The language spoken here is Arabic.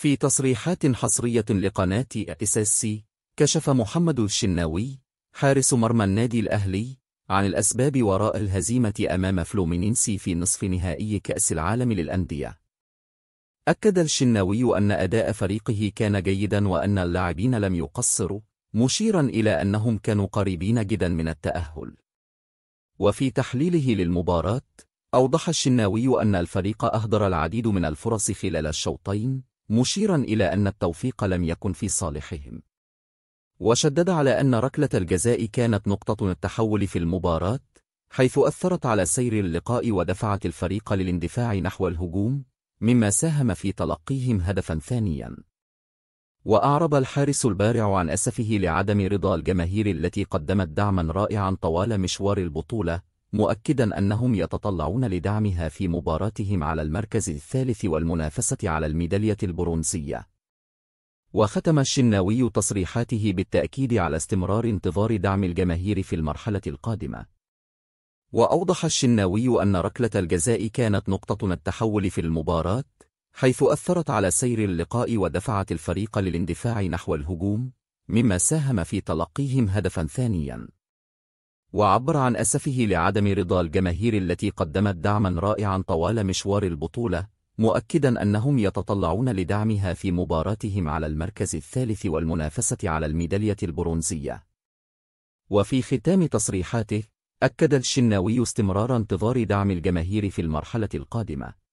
في تصريحات حصرية لقناة أساسي كشف محمد الشناوي حارس مرمى النادي الأهلي عن الأسباب وراء الهزيمة أمام فلومينينسي في نصف نهائي كأس العالم للأندية أكد الشناوي أن أداء فريقه كان جيدا وأن اللاعبين لم يقصروا مشيرا إلى أنهم كانوا قريبين جدا من التأهل وفي تحليله للمباراة أوضح الشناوي أن الفريق أهدر العديد من الفرص خلال الشوطين مشيرا إلى أن التوفيق لم يكن في صالحهم وشدد على أن ركلة الجزاء كانت نقطة التحول في المباراة حيث أثرت على سير اللقاء ودفعت الفريق للاندفاع نحو الهجوم مما ساهم في تلقيهم هدفا ثانيا وأعرب الحارس البارع عن أسفه لعدم رضا الجماهير التي قدمت دعما رائعا طوال مشوار البطولة مؤكدا أنهم يتطلعون لدعمها في مباراتهم على المركز الثالث والمنافسة على الميدالية البرونزية. وختم الشناوي تصريحاته بالتأكيد على استمرار انتظار دعم الجماهير في المرحلة القادمة. وأوضح الشناوي أن ركلة الجزاء كانت نقطة التحول في المباراة، حيث أثرت على سير اللقاء ودفعت الفريق للاندفاع نحو الهجوم، مما ساهم في تلقيهم هدفا ثانيا. وعبر عن أسفه لعدم رضا الجماهير التي قدمت دعما رائعا طوال مشوار البطولة مؤكدا أنهم يتطلعون لدعمها في مباراتهم على المركز الثالث والمنافسة على الميدالية البرونزية وفي ختام تصريحاته أكد الشناوي استمرار انتظار دعم الجماهير في المرحلة القادمة